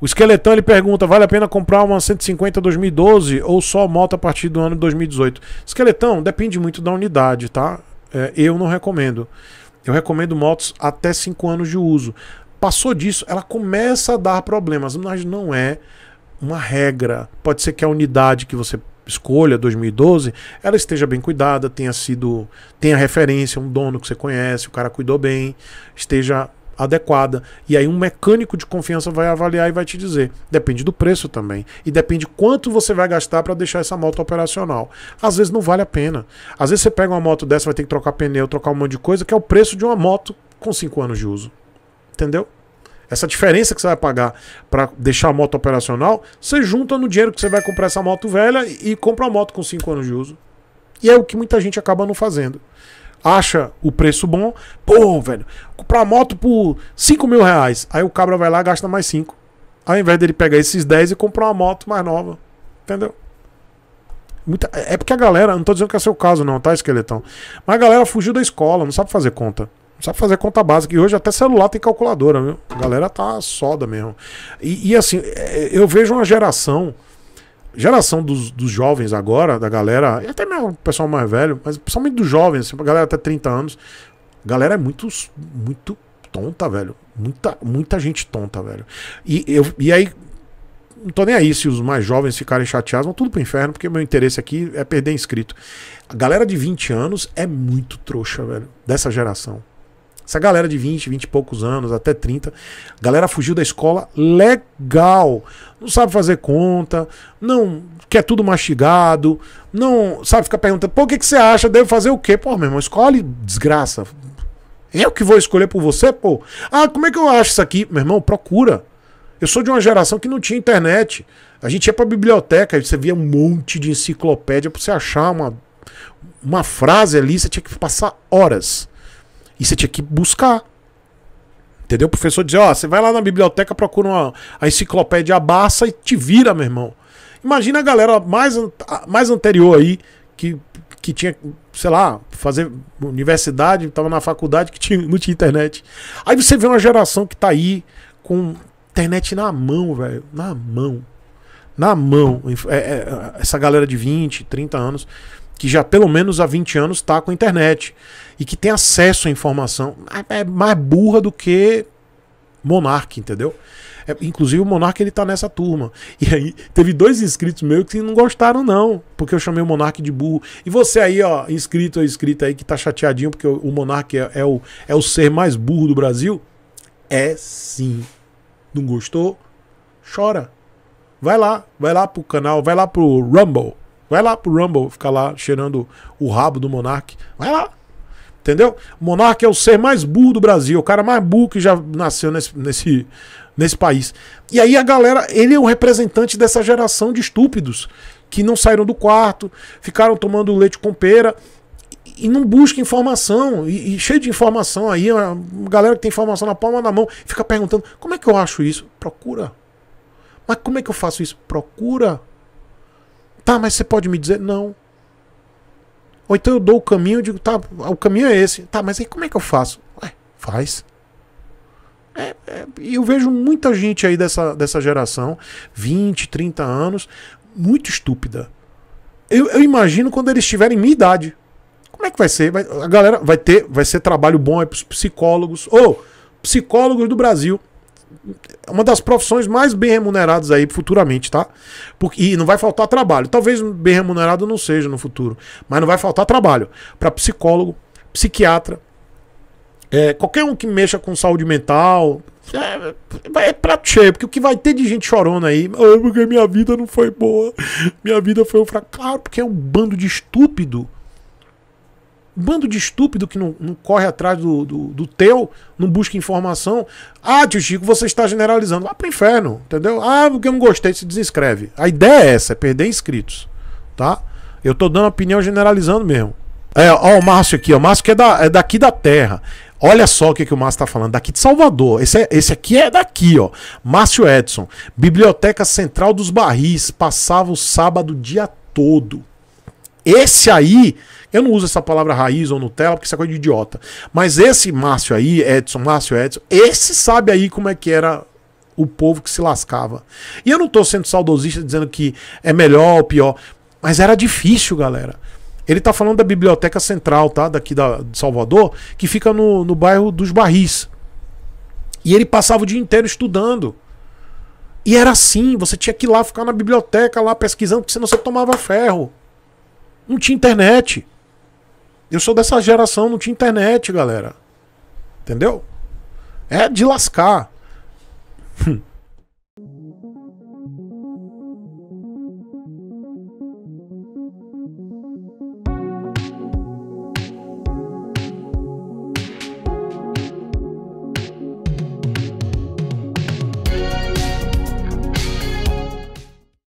O Esqueletão ele pergunta: vale a pena comprar uma 150 2012 ou só moto a partir do ano 2018? Esqueletão, depende muito da unidade, tá? É, eu não recomendo. Eu recomendo motos até 5 anos de uso. Passou disso, ela começa a dar problemas, mas não é uma regra. Pode ser que a unidade que você escolha 2012, ela esteja bem cuidada, tenha sido, tenha referência, um dono que você conhece, o cara cuidou bem, esteja adequada. E aí um mecânico de confiança vai avaliar e vai te dizer. Depende do preço também. E depende quanto você vai gastar para deixar essa moto operacional. Às vezes não vale a pena. Às vezes você pega uma moto dessa, vai ter que trocar pneu, trocar um monte de coisa, que é o preço de uma moto com 5 anos de uso. Entendeu? Essa diferença que você vai pagar para deixar a moto operacional, você junta no dinheiro que você vai comprar essa moto velha e compra uma moto com 5 anos de uso. E é o que muita gente acaba não fazendo acha o preço bom. Pô, velho, comprar moto por 5 mil reais. Aí o cabra vai lá gasta mais 5. Ao invés dele pegar esses 10 e comprar uma moto mais nova. Entendeu? Muita... É porque a galera, não tô dizendo que é seu caso, não, tá, esqueletão? Mas a galera fugiu da escola, não sabe fazer conta. Não sabe fazer conta básica. E hoje até celular tem calculadora, viu? A galera tá soda mesmo. E, e assim, é, eu vejo uma geração geração dos, dos jovens agora, da galera, e até mesmo o pessoal mais velho, mas principalmente dos jovens, assim, a galera até 30 anos, a galera é muito, muito tonta, velho. Muita, muita gente tonta, velho. E, eu, e aí, não tô nem aí se os mais jovens ficarem chateados, vão tudo pro inferno, porque meu interesse aqui é perder inscrito. A galera de 20 anos é muito trouxa, velho, dessa geração. Essa galera de 20, 20 e poucos anos, até 30, galera fugiu da escola legal. Não sabe fazer conta, não quer tudo mastigado, não sabe ficar perguntando, pô, o que, que você acha? Deve fazer o quê? Pô, meu irmão, escolhe desgraça. Eu que vou escolher por você, pô. Ah, como é que eu acho isso aqui? Meu irmão, procura. Eu sou de uma geração que não tinha internet. A gente ia pra biblioteca, e você via um monte de enciclopédia pra você achar uma, uma frase ali, você tinha que passar horas. E você tinha que buscar. Entendeu? O professor dizia, ó, oh, você vai lá na biblioteca, procura uma, a enciclopédia Abassa e te vira, meu irmão. Imagina a galera mais, mais anterior aí, que, que tinha, sei lá, fazer universidade, estava na faculdade, que tinha, não tinha internet. Aí você vê uma geração que tá aí com internet na mão, velho. Na mão. Na mão. É, é, essa galera de 20, 30 anos que já pelo menos há 20 anos está com a internet e que tem acesso à informação, é, é mais burra do que Monarque entendeu? É, inclusive o Monarque ele tá nessa turma. E aí teve dois inscritos meus que não gostaram não, porque eu chamei o Monarque de burro. E você aí, ó, inscrito ou inscrita aí que tá chateadinho porque o Monarque é, é, o, é o ser mais burro do Brasil, é sim. Não gostou? Chora. Vai lá, vai lá pro canal, vai lá pro Rumble Vai lá pro Rumble ficar lá cheirando o rabo do Monark. Vai lá. Entendeu? O Monark é o ser mais burro do Brasil, é o cara mais burro que já nasceu nesse, nesse, nesse país. E aí a galera, ele é o representante dessa geração de estúpidos que não saíram do quarto, ficaram tomando leite com pera e não busca informação. E, e cheio de informação aí, a galera que tem informação na palma da mão fica perguntando: como é que eu acho isso? Procura. Mas como é que eu faço isso? Procura. Tá, mas você pode me dizer? Não. Ou então eu dou o caminho e digo, tá, o caminho é esse. Tá, mas aí como é que eu faço? Ué, faz. E é, é, eu vejo muita gente aí dessa, dessa geração, 20, 30 anos, muito estúpida. Eu, eu imagino quando eles tiverem minha idade. Como é que vai ser? Vai, a galera vai ter, vai ser trabalho bom aí é pros psicólogos. Ou, psicólogos do Brasil uma das profissões mais bem remuneradas aí futuramente, tá? Porque, e não vai faltar trabalho. Talvez bem remunerado não seja no futuro, mas não vai faltar trabalho para psicólogo, psiquiatra, é, qualquer um que mexa com saúde mental. É, é prato cheio, porque o que vai ter de gente chorona aí, ah, porque minha vida não foi boa, minha vida foi um fracasso, porque é um bando de estúpido Bando de estúpido que não, não corre atrás do, do, do, teu, não busca informação. Ah, tio Chico, você está generalizando. Vá pro inferno, entendeu? Ah, porque eu não gostei, se desinscreve. A ideia é essa, é perder inscritos, tá? Eu tô dando opinião generalizando mesmo. É, ó, o Márcio aqui, ó. O Márcio que é, da, é daqui da terra. Olha só o que, que o Márcio tá falando, daqui de Salvador. Esse, é, esse aqui é daqui, ó. Márcio Edson. Biblioteca Central dos Barris. Passava o sábado o dia todo. Esse aí, eu não uso essa palavra raiz ou Nutella, porque isso é coisa de idiota. Mas esse Márcio aí, Edson, Márcio Edson, esse sabe aí como é que era o povo que se lascava. E eu não tô sendo saudosista dizendo que é melhor ou pior, mas era difícil, galera. Ele tá falando da Biblioteca Central, tá? Daqui da, de Salvador, que fica no, no bairro dos Barris. E ele passava o dia inteiro estudando. E era assim, você tinha que ir lá ficar na biblioteca, lá pesquisando, porque senão você tomava ferro. Não tinha internet. Eu sou dessa geração, não tinha internet, galera. Entendeu? É de lascar.